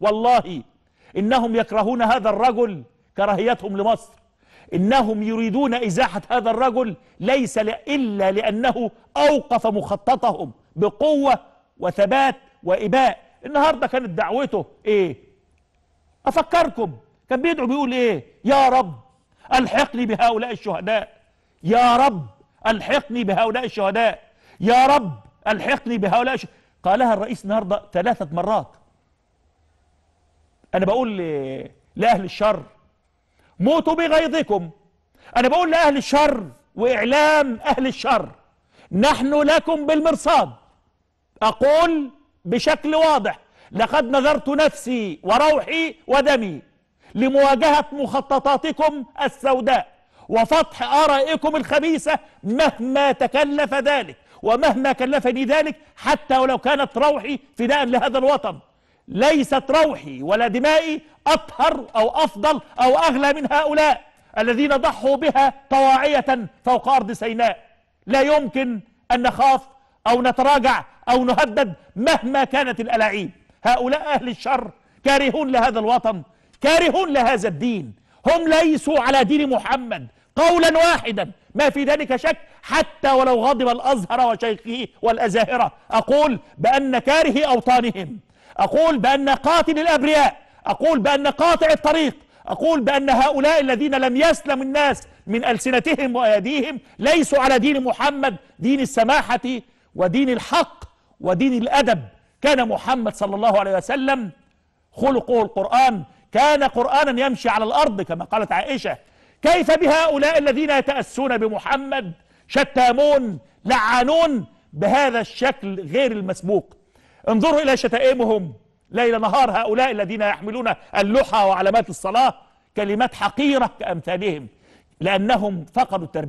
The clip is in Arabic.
والله إنهم يكرهون هذا الرجل كراهيتهم لمصر إنهم يريدون إزاحة هذا الرجل ليس إلا لأنه أوقف مخططهم بقوة وثبات وإباء النهاردة كانت دعوته إيه أفكركم كان بيدعو بيقول إيه يا رب ألحقني بهؤلاء الشهداء يا رب ألحقني بهؤلاء الشهداء يا رب ألحقني بهؤلاء الشهداء قالها الرئيس النهاردة ثلاثة مرات انا بقول لاهل الشر موتوا بغيظكم انا بقول لاهل الشر واعلام اهل الشر نحن لكم بالمرصاد اقول بشكل واضح لقد نذرت نفسي وروحي ودمي لمواجهه مخططاتكم السوداء وفضح ارائكم الخبيثه مهما تكلف ذلك ومهما كلفني ذلك حتى ولو كانت روحي فداء لهذا الوطن ليست روحي ولا دمائي أطهر أو أفضل أو أغلى من هؤلاء الذين ضحوا بها طواعية فوق أرض سيناء لا يمكن أن نخاف أو نتراجع أو نهدد مهما كانت الألاعيب هؤلاء أهل الشر كارهون لهذا الوطن كارهون لهذا الدين هم ليسوا على دين محمد قولا واحدا ما في ذلك شك حتى ولو غضب الأزهر وشيخه والأزاهرة أقول بأن كاره أوطانهم أقول بأن قاتل الأبرياء أقول بأن قاطع الطريق أقول بأن هؤلاء الذين لم يسلم الناس من ألسنتهم وأيديهم ليسوا على دين محمد دين السماحة ودين الحق ودين الأدب كان محمد صلى الله عليه وسلم خلقه القرآن كان قرآنا يمشي على الأرض كما قالت عائشة كيف بهؤلاء الذين يتأسون بمحمد شتامون لعانون بهذا الشكل غير المسبوق انظروا إلى شتائمهم ليل نهار هؤلاء الذين يحملون اللحى وعلامات الصلاة كلمات حقيرة كأمثالهم لأنهم فقدوا التربية